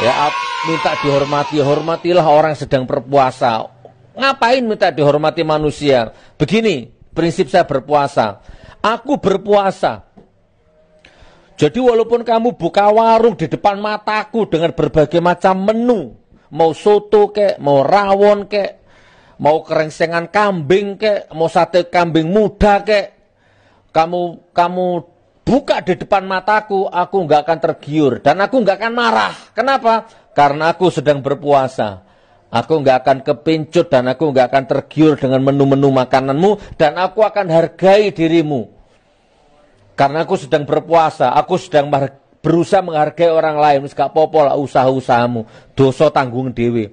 Ya, minta dihormati, hormatilah orang sedang berpuasa. Ngapain minta dihormati manusia? Begini, prinsip saya berpuasa. Aku berpuasa. Jadi walaupun kamu buka warung di depan mataku dengan berbagai macam menu, mau soto kek, mau rawon kek, mau kerengsengan kambing kek, mau sate kambing muda kek, kamu kamu buka di depan mataku, aku nggak akan tergiur dan aku nggak akan marah. Kenapa? Karena aku sedang berpuasa. Aku nggak akan kepincut dan aku nggak akan tergiur dengan menu-menu makananmu dan aku akan hargai dirimu. Karena aku sedang berpuasa, aku sedang berusaha menghargai orang lain. gak popol usaha-usahamu, dosa tanggung dewi.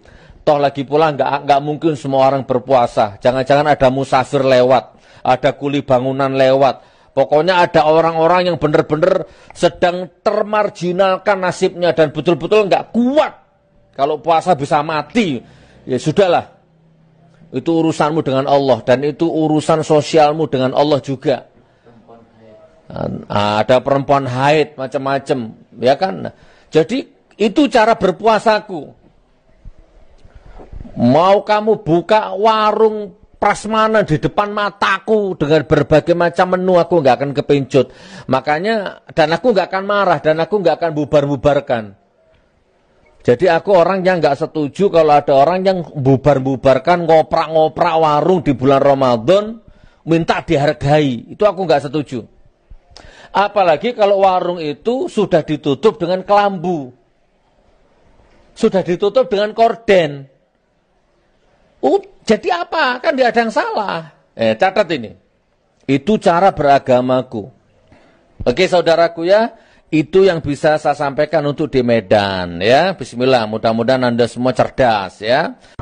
Toh lagi pula nggak nggak mungkin semua orang berpuasa. Jangan-jangan ada musafir lewat, ada kuli bangunan lewat, Pokoknya ada orang-orang yang benar-benar sedang termarginalkan nasibnya dan betul-betul nggak kuat. Kalau puasa bisa mati, ya sudahlah. Itu urusanmu dengan Allah dan itu urusan sosialmu dengan Allah juga. Ah, ada perempuan haid macam-macam, ya kan? Jadi itu cara berpuasaku. Mau kamu buka warung prasmanan di depan mataku dengan berbagai macam menu aku nggak akan kepincut Makanya dan aku nggak akan marah dan aku nggak akan bubar-bubarkan. Jadi aku orang yang nggak setuju kalau ada orang yang bubar-bubarkan ngoprak-ngoprak warung di bulan Ramadan minta dihargai. Itu aku nggak setuju. Apalagi kalau warung itu sudah ditutup dengan kelambu. Sudah ditutup dengan korden. Oh, jadi apa? Kan dia ada yang salah. Eh, catat ini. Itu cara beragamaku. Oke, saudaraku ya. Itu yang bisa saya sampaikan untuk di Medan ya. Bismillah, mudah-mudahan Anda semua cerdas ya.